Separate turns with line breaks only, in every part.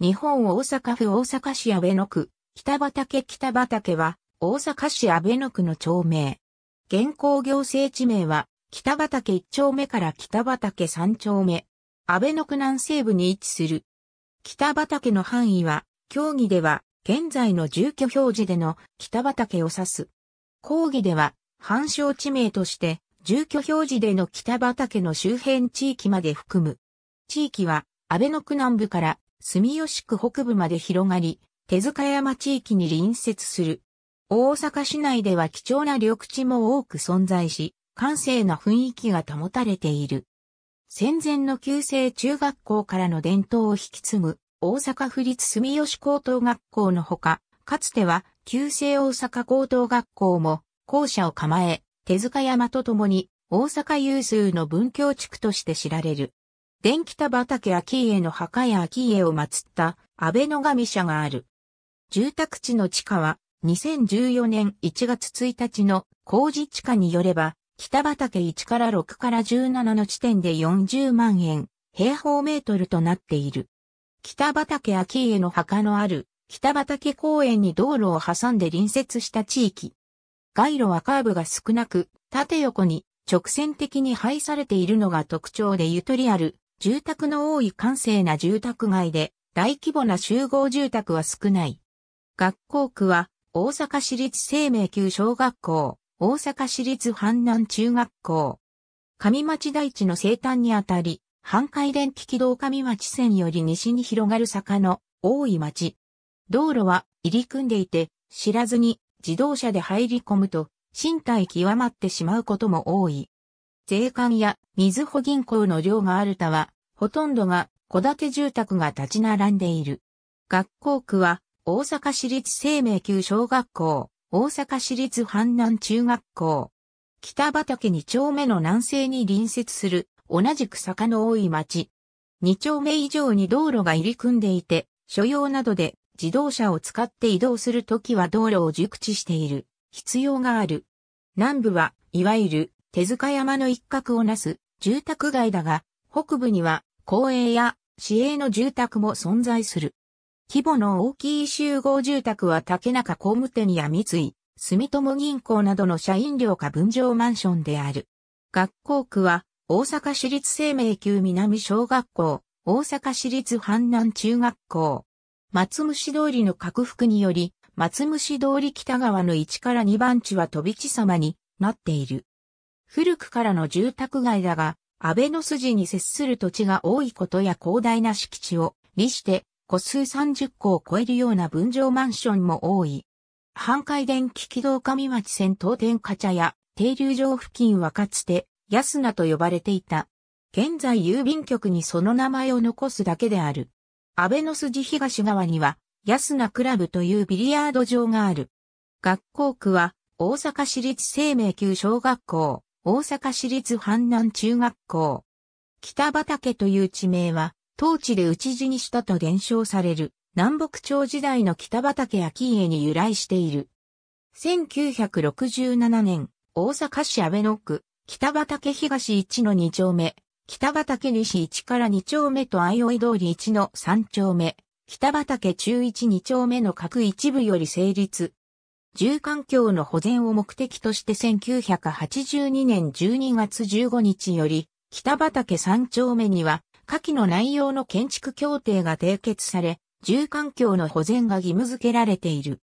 日本大阪府大阪市阿倍野区、北畑北畑は、大阪市阿倍野区の町名。現行行政地名は、北畑1丁目から北畑3丁目。阿倍野区南西部に位置する。北畑の範囲は、競技では、現在の住居表示での北畑を指す。講義では、反証地名として、住居表示での北畑の周辺地域まで含む。地域は、阿倍野区南部から住吉区北部まで広がり、手塚山地域に隣接する。大阪市内では貴重な緑地も多く存在し、閑静な雰囲気が保たれている。戦前の旧制中学校からの伝統を引き継ぐ大阪府立住吉高等学校のほか、かつては旧制大阪高等学校も校舎を構え、手塚山とともに大阪有数の文教地区として知られる。電北畑秋家の墓や秋家を祀った安倍の神社がある。住宅地の地価は2014年1月1日の工事地価によれば、北畑1から6から17の地点で40万円、平方メートルとなっている。北畑秋家の墓のある北畑公園に道路を挟んで隣接した地域。街路はカーブが少なく、縦横に直線的に配されているのが特徴でゆとりある住宅の多い閑静な住宅街で、大規模な集合住宅は少ない。学校区は、大阪市立生命級小学校、大阪市立阪南中学校。上町大地の生誕にあたり、半海電気軌道上町線より西に広がる坂の多い町。道路は入り組んでいて、知らずに自動車で入り込むと、身体極まってしまうことも多い。税関や水保銀行の量があるたは、ほとんどが戸建て住宅が立ち並んでいる。学校区は、大阪市立生命級小学校、大阪市立阪南中学校。北畑2丁目の南西に隣接する、同じく坂の多い町。2丁目以上に道路が入り組んでいて、所要などで自動車を使って移動するときは道路を熟知している。必要がある。南部は、いわゆる手塚山の一角をなす住宅街だが、北部には公営や市営の住宅も存在する。規模の大きい集合住宅は竹中工務店や三井、住友銀行などの社員寮か分譲マンションである。学校区は大阪市立生命級南小学校、大阪市立阪南中学校。松虫通りの拡幅により、松虫通り北側の1から2番地は飛び地様になっている。古くからの住宅街だが、安倍の筋に接する土地が多いことや広大な敷地を利して、個数30個を超えるような分譲マンションも多い。半海電気軌道上町線東天下茶屋、停留場付近はかつて、安名と呼ばれていた。現在郵便局にその名前を残すだけである。安倍の筋東側には、安名クラブというビリヤード場がある。学校区は、大阪市立生命宮小学校。大阪市立阪南中学校。北畠という地名は、当地で討ち死にしたと伝承される、南北朝時代の北畠顕家に由来している。1967年、大阪市安倍野区、北畠東1の2丁目、北畠西1から2丁目と相生通り1の3丁目、北畠中1 2丁目の各一部より成立、住環境の保全を目的として1982年12月15日より、北畑三丁目には、下記の内容の建築協定が締結され、住環境の保全が義務付けられている。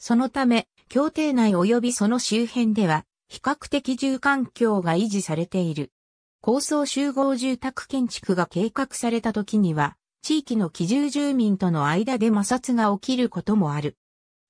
そのため、協定内及びその周辺では、比較的住環境が維持されている。高層集合住宅建築が計画された時には、地域の基住住民との間で摩擦が起きることもある。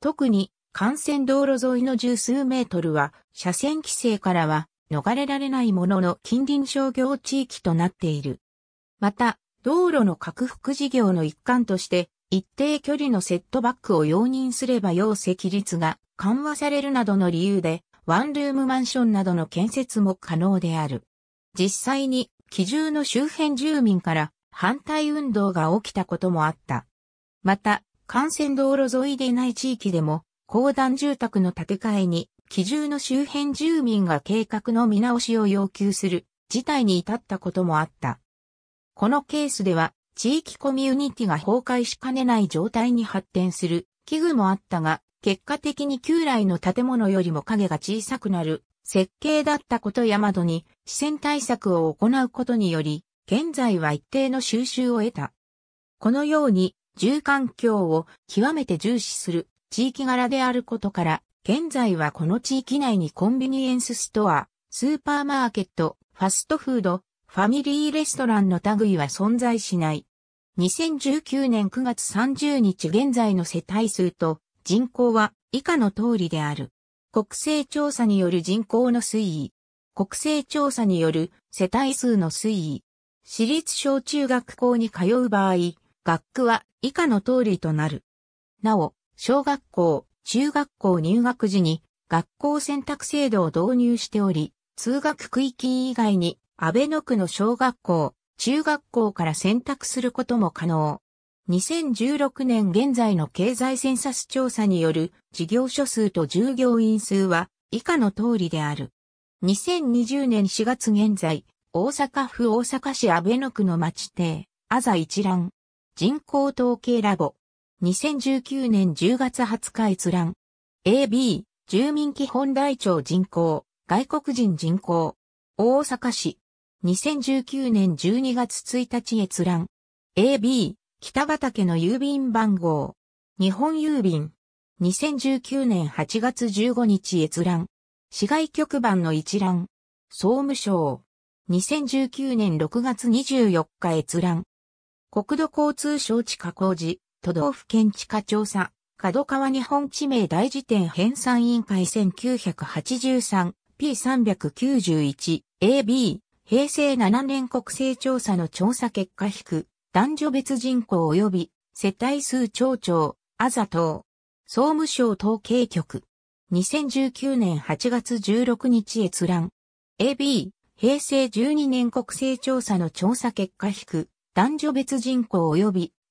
特に、幹線道路沿いの十数メートルは、車線規制からは逃れられないものの近隣商業地域となっている。また、道路の拡幅事業の一環として、一定距離のセットバックを容認すれば容積率が緩和されるなどの理由で、ワンルームマンションなどの建設も可能である。実際に、基準の周辺住民から反対運動が起きたこともあった。また、幹線道路沿いでない地域でも、公団住宅の建て替えに、基準の周辺住民が計画の見直しを要求する事態に至ったこともあった。このケースでは、地域コミュニティが崩壊しかねない状態に発展する危惧もあったが、結果的に旧来の建物よりも影が小さくなる設計だったことや窓に視線対策を行うことにより、現在は一定の収集を得た。このように、住環境を極めて重視する地域柄であることから、現在はこの地域内にコンビニエンスストア、スーパーマーケット、ファストフード、ファミリーレストランの類は存在しない。2019年9月30日現在の世帯数と人口は以下の通りである。国勢調査による人口の推移。国勢調査による世帯数の推移。私立小中学校に通う場合、学区は以下の通りとなる。なお、小学校、中学校入学時に学校選択制度を導入しており、通学区域以外に安倍野区の小学校、中学校から選択することも可能。2016年現在の経済センサス調査による事業所数と従業員数は以下の通りである。2020年4月現在、大阪府大阪市安倍野区の町邸、あざ一覧、人口統計ラボ、2019年10月20日閲覧。AB、住民基本台帳人口、外国人人口。大阪市。2019年12月1日閲覧。AB、北畑の郵便番号。日本郵便。2019年8月15日閲覧。市外局番の一覧。総務省。2019年6月24日閲覧。国土交通省地下工事。都道府県地下調査、角川日本地名大辞典編纂委員会 1983P391AB 平成7年国勢調査の調査結果引く男女別人口及び世帯数町長、あざと総務省統計局2019年8月16日閲覧 AB 平成12年国勢調査の調査結果引く男女別人口及び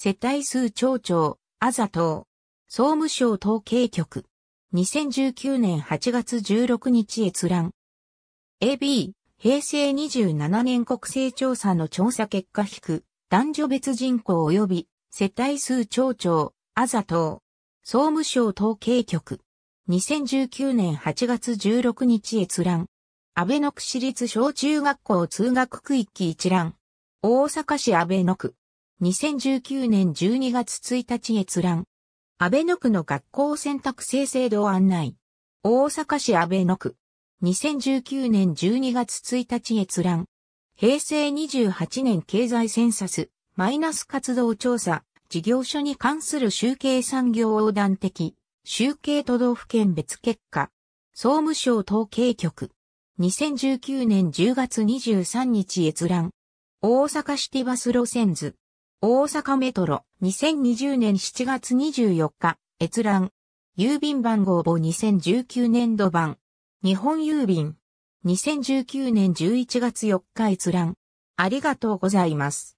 世帯数町長、あざとう。総務省統計局。2019年8月16日閲覧。AB、平成27年国勢調査の調査結果引く、男女別人口及び世帯数町長、あざとう。総務省統計局。2019年8月16日閲覧。安倍野区私立小中学校通学区域一覧。大阪市安倍野区。2019年12月1日閲覧。安倍野区の学校選択制制度案内。大阪市安倍野区。2019年12月1日閲覧。平成28年経済センサス、マイナス活動調査、事業所に関する集計産業横断的、集計都道府県別結果。総務省統計局。2019年10月23日閲覧。大阪シティバス路線図。大阪メトロ2020年7月24日閲覧郵便番号簿2019年度版日本郵便2019年11月4日閲覧ありがとうございます。